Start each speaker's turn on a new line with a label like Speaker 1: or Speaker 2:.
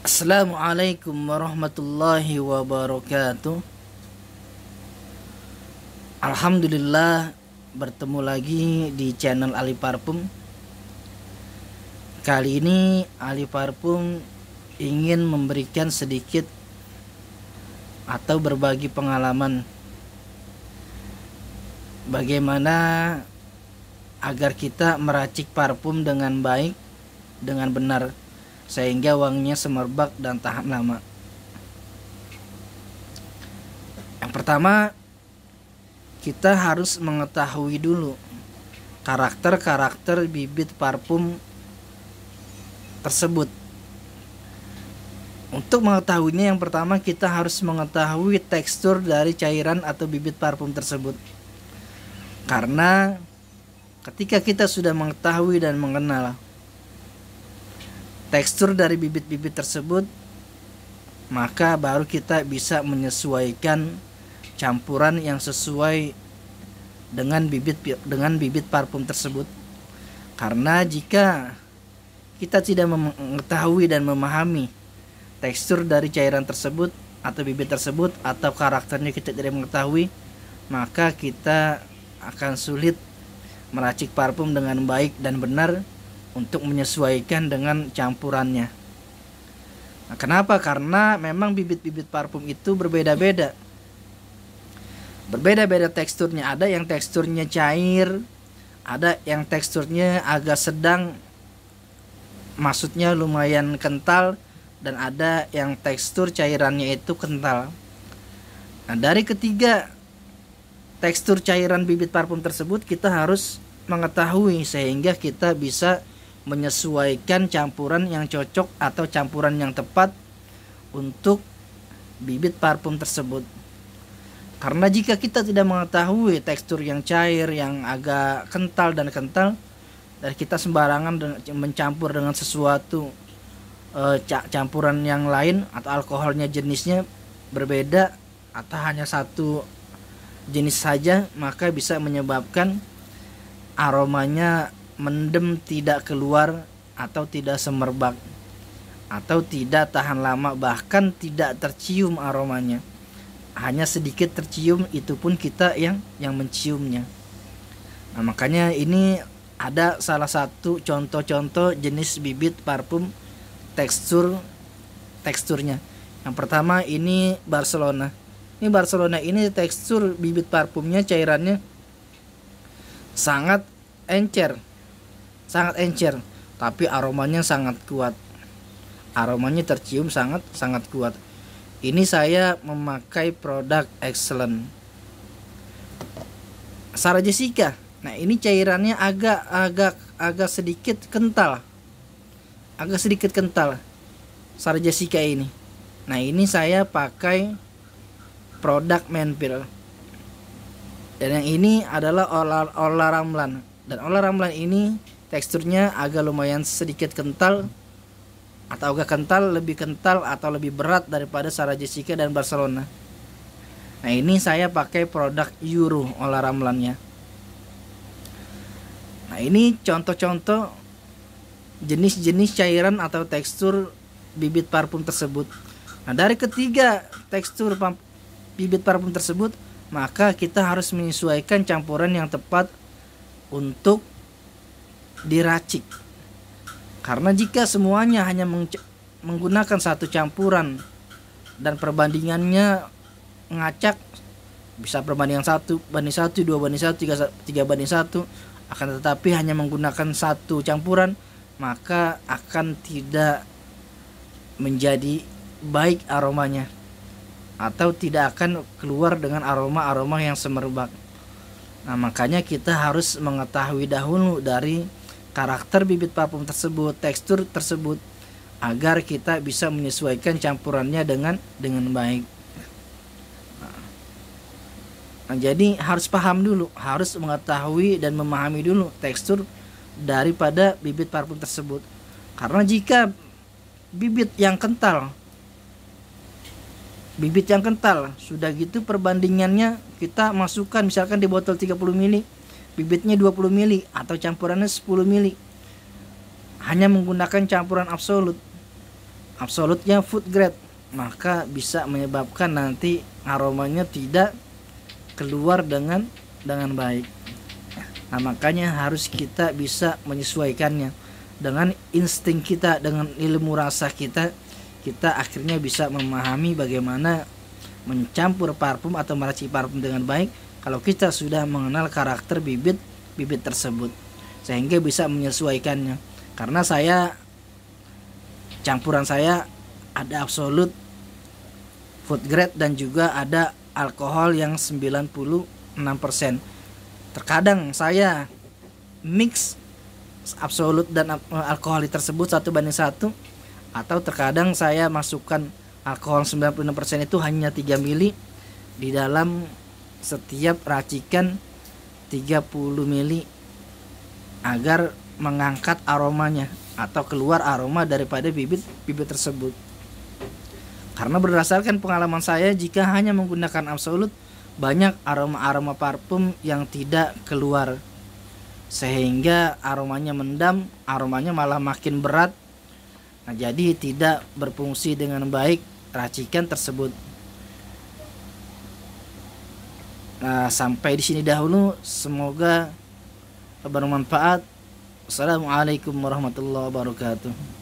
Speaker 1: Assalamualaikum warahmatullahi wabarakatuh Alhamdulillah bertemu lagi di channel Ali Parfum Kali ini Ali Parfum ingin memberikan sedikit atau berbagi pengalaman Bagaimana agar kita meracik parfum dengan baik dengan benar sehingga wanginya semerbak dan tahan lama. Yang pertama, kita harus mengetahui dulu karakter-karakter bibit parfum tersebut. Untuk mengetahuinya yang pertama kita harus mengetahui tekstur dari cairan atau bibit parfum tersebut. Karena ketika kita sudah mengetahui dan mengenal tekstur dari bibit-bibit tersebut maka baru kita bisa menyesuaikan campuran yang sesuai dengan bibit dengan bibit parfum tersebut karena jika kita tidak mengetahui dan memahami tekstur dari cairan tersebut atau bibit tersebut atau karakternya kita tidak mengetahui maka kita akan sulit meracik parfum dengan baik dan benar untuk menyesuaikan dengan campurannya. Nah, kenapa? Karena memang bibit-bibit parfum itu berbeda-beda. Berbeda-beda teksturnya. Ada yang teksturnya cair, ada yang teksturnya agak sedang maksudnya lumayan kental dan ada yang tekstur cairannya itu kental. Nah, dari ketiga tekstur cairan bibit parfum tersebut kita harus mengetahui sehingga kita bisa menyesuaikan campuran yang cocok atau campuran yang tepat untuk bibit parfum tersebut. Karena jika kita tidak mengetahui tekstur yang cair, yang agak kental dan kental, dan kita sembarangan mencampur dengan sesuatu e, campuran yang lain atau alkoholnya jenisnya berbeda atau hanya satu jenis saja, maka bisa menyebabkan aromanya mendem tidak keluar atau tidak semerbak atau tidak tahan lama bahkan tidak tercium aromanya hanya sedikit tercium itu pun kita yang yang menciumnya nah, makanya ini ada salah satu contoh-contoh jenis bibit parfum tekstur teksturnya yang pertama ini Barcelona ini Barcelona ini tekstur bibit parfumnya cairannya sangat encer sangat encer, tapi aromanya sangat kuat. Aromanya tercium sangat sangat kuat. Ini saya memakai produk Excellent. Sarah Jessica. Nah, ini cairannya agak agak agak sedikit kental. Agak sedikit kental. Sarah Jessica ini. Nah, ini saya pakai produk Menpil. Dan yang ini adalah olah Ola Ramlan. Dan Ola Ramlan ini teksturnya agak lumayan sedikit kental atau agak kental lebih kental atau lebih berat daripada Sarah Jessica dan Barcelona nah ini saya pakai produk Yuru olah ramlannya nah ini contoh-contoh jenis-jenis cairan atau tekstur bibit parfum tersebut nah dari ketiga tekstur bibit parfum tersebut maka kita harus menyesuaikan campuran yang tepat untuk diracik. Karena jika semuanya hanya menggunakan satu campuran dan perbandingannya ngacak bisa perbandingan satu banding satu dua banding satu tiga, tiga banding satu akan tetapi hanya menggunakan satu campuran maka akan tidak menjadi baik aromanya atau tidak akan keluar dengan aroma-aroma yang semerbak. Nah, makanya kita harus mengetahui dahulu dari karakter bibit parfum tersebut, tekstur tersebut agar kita bisa menyesuaikan campurannya dengan dengan baik. Nah, jadi harus paham dulu, harus mengetahui dan memahami dulu tekstur daripada bibit parfum tersebut. Karena jika bibit yang kental bibit yang kental sudah gitu perbandingannya kita masukkan misalkan di botol 30 ml bibitnya 20 mili atau campurannya 10 mili hanya menggunakan campuran absolut absolutnya food grade maka bisa menyebabkan nanti aromanya tidak keluar dengan dengan baik nah makanya harus kita bisa menyesuaikannya dengan insting kita dengan ilmu rasa kita kita akhirnya bisa memahami bagaimana mencampur parfum atau meracik parfum dengan baik kalau kita sudah mengenal karakter bibit bibit tersebut sehingga bisa menyesuaikannya karena saya campuran saya ada absolut food grade dan juga ada alkohol yang 96%. Terkadang saya mix absolut dan eh, alkohol tersebut satu banding satu atau terkadang saya masukkan alkohol 96% itu hanya 3 mili di dalam setiap racikan 30 mili agar mengangkat aromanya atau keluar aroma daripada bibit-bibit tersebut. Karena berdasarkan pengalaman saya jika hanya menggunakan absolut banyak aroma-aroma parfum yang tidak keluar sehingga aromanya mendam, aromanya malah makin berat. Nah, jadi tidak berfungsi dengan baik racikan tersebut. Nah, sampai di sini dahulu. Semoga bermanfaat. Assalamualaikum warahmatullahi wabarakatuh.